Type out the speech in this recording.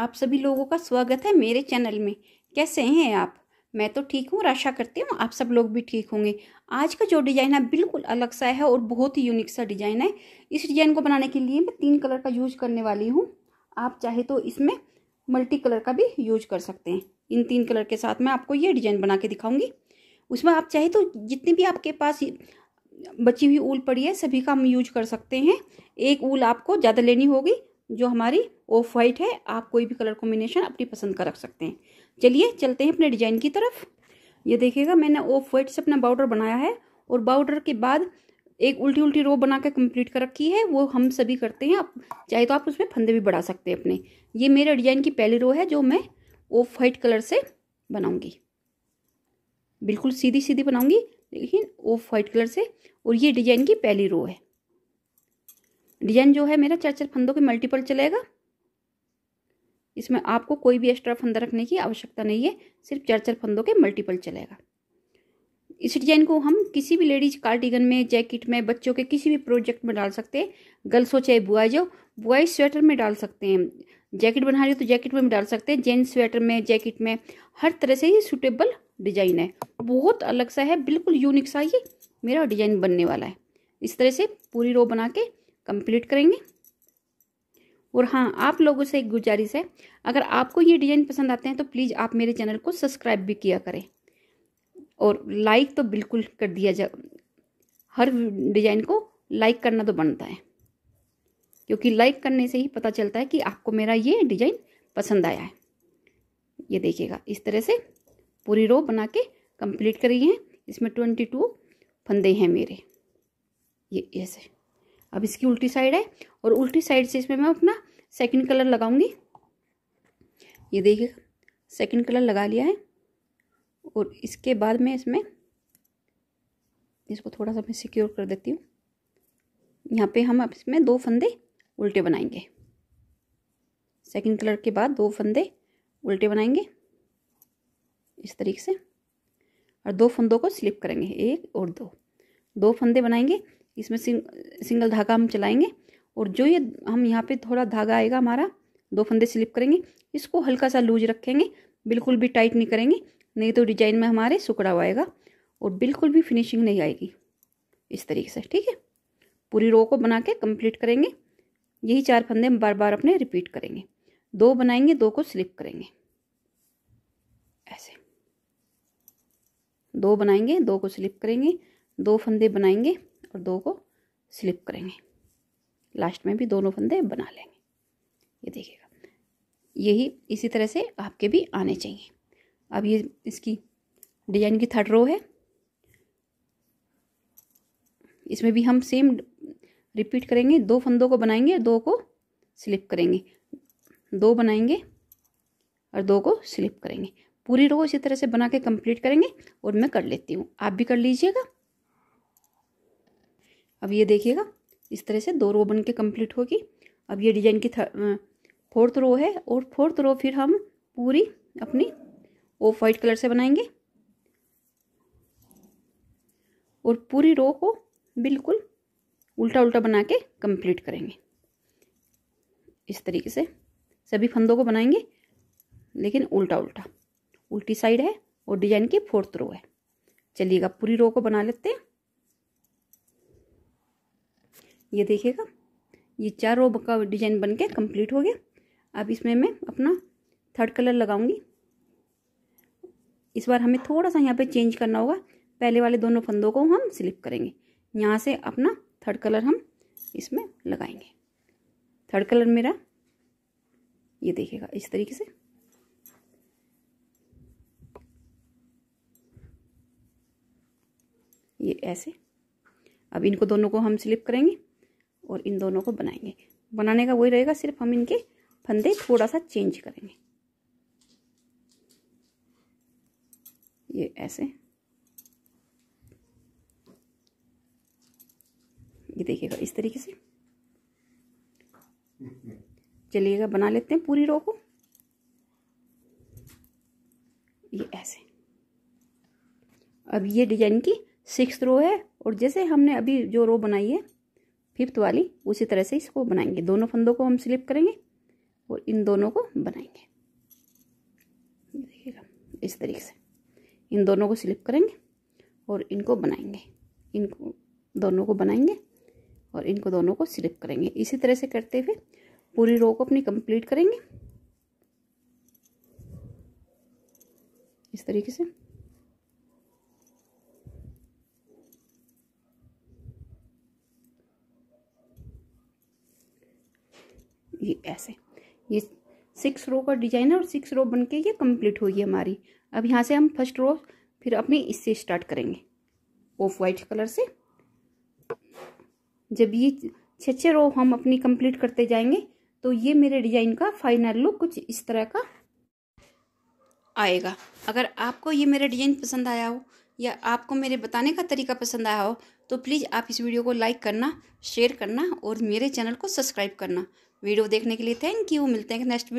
आप सभी लोगों का स्वागत है मेरे चैनल में कैसे हैं आप मैं तो ठीक हूँ आशा करती हूँ आप सब लोग भी ठीक होंगे आज का जो डिज़ाइन है बिल्कुल अलग सा है और बहुत ही यूनिक सा डिज़ाइन है इस डिज़ाइन को बनाने के लिए मैं तीन कलर का यूज करने वाली हूँ आप चाहे तो इसमें मल्टी कलर का भी यूज कर सकते हैं इन तीन कलर के साथ मैं आपको ये डिज़ाइन बना के दिखाऊंगी उसमें आप चाहे तो जितनी भी आपके पास बची हुई ऊल पड़ी है सभी का हम यूज कर सकते हैं एक ऊल आपको ज़्यादा लेनी होगी जो हमारी ऑफ वाइट है आप कोई भी कलर कॉम्बिनेशन अपनी पसंद का रख सकते हैं चलिए चलते हैं अपने डिजाइन की तरफ ये देखिएगा मैंने ऑफ वाइट से अपना बाउडर बनाया है और बाउडर के बाद एक उल्टी उल्टी रो बना कर कंप्लीट कर रखी है वो हम सभी करते हैं आप चाहे तो आप उसमें फंदे भी बढ़ा सकते हैं अपने ये मेरे डिजाइन की पहली रो है जो मैं ऑफ वाइट कलर से बनाऊंगी बिल्कुल सीधी सीधी बनाऊंगी लेकिन ऑफ वाइट कलर से और ये डिजाइन की पहली रो है डिजाइन जो है मेरा चार चार फंदों के मल्टीपल चलेगा इसमें आपको कोई भी एक्स्ट्रा फंदा रखने की आवश्यकता नहीं है सिर्फ चार चार फंदों के मल्टीपल चलेगा इस डिजाइन को हम किसी भी लेडीज कार्डिगन में जैकेट में बच्चों के किसी भी प्रोजेक्ट में डाल सकते हैं गर्ल्स हो चाहे बुआज हो बुआई स्वेटर में डाल सकते हैं जैकेट बना रही हो तो जैकेट में भी डाल सकते हैं जेंट्स स्वेटर में जैकेट में हर तरह से ये सूटेबल डिजाइन है बहुत अलग सा है बिल्कुल यूनिक सा ये मेरा डिजाइन बनने वाला है इस तरह से पूरी रो बना के कंप्लीट करेंगे और हाँ आप लोगों से एक गुजारिश है अगर आपको ये डिज़ाइन पसंद आते हैं तो प्लीज़ आप मेरे चैनल को सब्सक्राइब भी किया करें और लाइक तो बिल्कुल कर दिया जा हर डिज़ाइन को लाइक करना तो बनता है क्योंकि लाइक करने से ही पता चलता है कि आपको मेरा ये डिज़ाइन पसंद आया है ये देखिएगा इस तरह से पूरी रो बना के कंप्लीट करी है इसमें ट्वेंटी टू फंदे हैं मेरे ये ऐसे अब इसकी उल्टी साइड है और उल्टी साइड से इसमें मैं अपना सेकंड कलर लगाऊंगी ये देखिए सेकंड कलर लगा लिया है और इसके बाद मैं इसमें इसको थोड़ा सा मैं सिक्योर कर देती हूँ यहाँ पे हम अब इसमें दो फंदे उल्टे बनाएंगे सेकंड कलर के बाद दो फंदे उल्टे बनाएंगे इस तरीके से और दो फंदों को स्लिप करेंगे एक और दो दो फंदे बनाएंगे इसमें सिंग, सिंगल धागा हम चलाएंगे और जो ये हम यहाँ पे थोड़ा धागा आएगा हमारा दो फंदे स्लिप करेंगे इसको हल्का सा लूज रखेंगे बिल्कुल भी टाइट नहीं करेंगे नहीं तो डिजाइन में हमारे सुकड़ा हुआ आएगा और बिल्कुल भी फिनिशिंग नहीं आएगी इस तरीके से ठीक है पूरी रो को बना के कंप्लीट करेंगे यही चार फंदे हम बार बार अपने रिपीट करेंगे दो बनाएंगे दो को स्लिप करेंगे ऐसे दो बनाएंगे दो को स्लिप करेंगे दो फंदे बनाएंगे और दो को स्लिप करेंगे लास्ट में भी दोनों फंदे बना लेंगे ये देखिएगा यही इसी तरह से आपके भी आने चाहिए अब ये इसकी डिजाइन की थर्ड रो है इसमें भी हम सेम रिपीट करेंगे दो फंदों को बनाएंगे दो को स्लिप करेंगे दो बनाएंगे और दो को स्लिप करेंगे पूरी रो इसी तरह से बना के कंप्लीट करेंगे और मैं कर लेती हूँ आप भी कर लीजिएगा अब ये देखिएगा इस तरह से दो रो बन के कम्प्लीट होगी अब ये डिजाइन की फोर्थ रो है और फोर्थ रो फिर हम पूरी अपनी ऑफ वाइट कलर से बनाएंगे और पूरी रो को बिल्कुल उल्टा उल्टा बना के कम्प्लीट करेंगे इस तरीके से सभी फंदों को बनाएंगे लेकिन उल्टा उल्टा उल्टी साइड है और डिजाइन की फोर्थ रो है चलिएगा पूरी रो को बना लेते हैं ये देखिएगा ये चारों का डिजाइन बन के कम्प्लीट हो गया अब इसमें मैं अपना थर्ड कलर लगाऊंगी इस बार हमें थोड़ा सा यहाँ पे चेंज करना होगा पहले वाले दोनों फंदों को हम स्लिप करेंगे यहाँ से अपना थर्ड कलर हम इसमें लगाएंगे थर्ड कलर मेरा ये देखिएगा इस तरीके से ये ऐसे अब इनको दोनों को हम स्लिप करेंगे और इन दोनों को बनाएंगे बनाने का वही रहेगा सिर्फ हम इनके फंदे थोड़ा सा चेंज करेंगे ये ऐसे ये देखिएगा इस तरीके से चलिएगा बना लेते हैं पूरी रो को ये ऐसे अब ये डिजाइन की सिक्स रो है और जैसे हमने अभी जो रो बनाई है फिफ्थ वाली उसी तरह से इसको बनाएंगे दोनों फंदों को हम स्लिप करेंगे और इन दोनों को बनाएंगे देखिएगा इस तरीके से इन दोनों को स्लिप करेंगे और इनको बनाएंगे इनको दोनों को बनाएंगे और इनको दोनों को स्लिप करेंगे इसी तरह से करते हुए पूरी रो को अपनी कंप्लीट करेंगे इस तरीके से ये ऐसे ये सिक्स रो का डिजाइन है और सिक्स रो बन के ये कंप्लीट होगी हमारी अब यहाँ से हम फर्स्ट रो फिर अपने इससे स्टार्ट करेंगे ऑफ वाइट कलर से जब ये छः छः रो हम अपनी कंप्लीट करते जाएंगे तो ये मेरे डिजाइन का फाइनल लुक कुछ इस तरह का आएगा अगर आपको ये मेरा डिजाइन पसंद आया हो या आपको मेरे बताने का तरीका पसंद आया हो तो प्लीज़ आप इस वीडियो को लाइक करना शेयर करना और मेरे चैनल को सब्सक्राइब करना वीडियो देखने के लिए थैंक यू मिलते हैं नेक्स्ट